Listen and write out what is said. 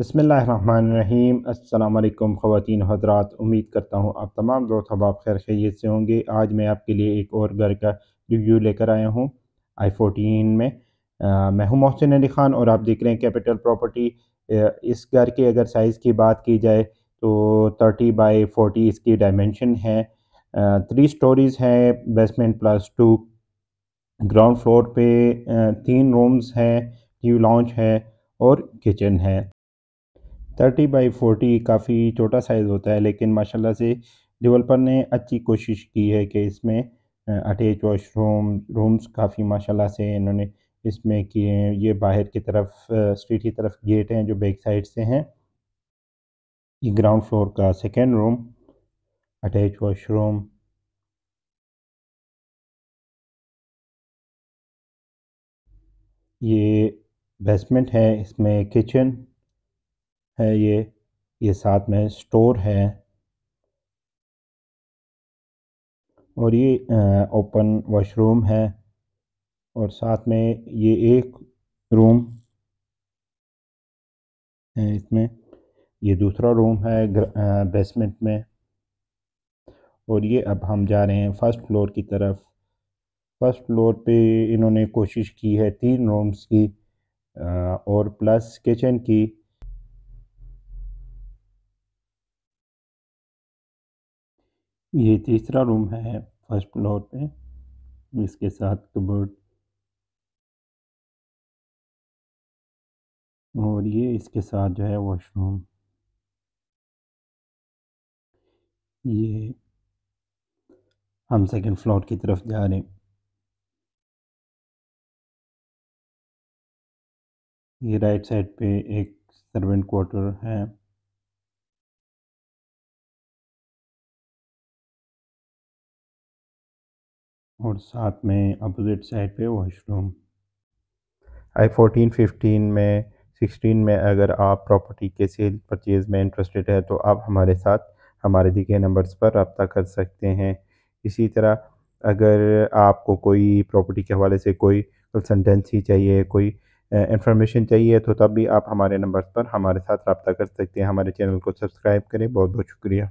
बसमीम् अल्लाम ख़वान हजरात उम्मीद करता हूँ आप तमाम दोस्त हबाब खैर खैत से होंगे आज मैं आपके लिए एक और घर का रिव्यू लेकर आया हूँ आई फोटीन में आ, मैं हूँ मोहसिन अली ख़ान और आप देख रहे हैं कैपिटल प्रॉपर्टी इस घर के अगर साइज़ की बात की जाए तो थर्टी बाई फोटी इसकी डायमेंशन है थ्री स्टोरीज़ हैं basement plus two ground floor पे तीन रूम्स हैं ट्यू लॉन्च है और किचन है थर्टी बाई फोर्टी काफ़ी छोटा साइज़ होता है लेकिन माशाल्लाह से डेवलपर ने अच्छी कोशिश की है कि इसमें अटैच वॉशरूम रूम्स काफ़ी माशाल्लाह से इन्होंने इसमें किए हैं ये बाहर की तरफ स्ट्रीट की तरफ गेट हैं जो बैक साइड से हैं ये ग्राउंड फ्लोर का सेकेंड रूम अटैच वॉशरूम ये बेसमेंट है इसमें किचन है ये ये साथ में स्टोर है और ये ओपन वॉशरूम है और साथ में ये एक रूम है इसमें ये दूसरा रूम है बेसमेंट में और ये अब हम जा रहे हैं फर्स्ट फ्लोर की तरफ फर्स्ट फ्लोर पे इन्होंने कोशिश की है तीन रूम्स की और प्लस किचन की ये तीसरा रूम है फर्स्ट फ्लोर पे इसके साथ कबर्ड और ये इसके साथ जो है वॉशरूम ये हम सेकंड फ्लोर की तरफ जा रहे हैं ये राइट साइड पे एक सर्वेंट क्वार्टर है और साथ में अपोजिट साइड पे वॉशरूम आई फोर्टीन फिफ्टीन में सिक्सटीन में अगर आप प्रॉपर्टी के सेल परचेज़ में इंटरेस्टेड है तो आप हमारे साथ हमारे दिखे नंबर्स पर रबता कर सकते हैं इसी तरह अगर आपको कोई प्रॉपर्टी के हवाले से कोई कंसल्टेंसी चाहिए कोई इंफॉर्मेशन चाहिए तो तब भी आप हमारे नंबर्स पर हमारे साथ रबता कर सकते हैं हमारे चैनल को सब्सक्राइब करें बहुत बहुत शुक्रिया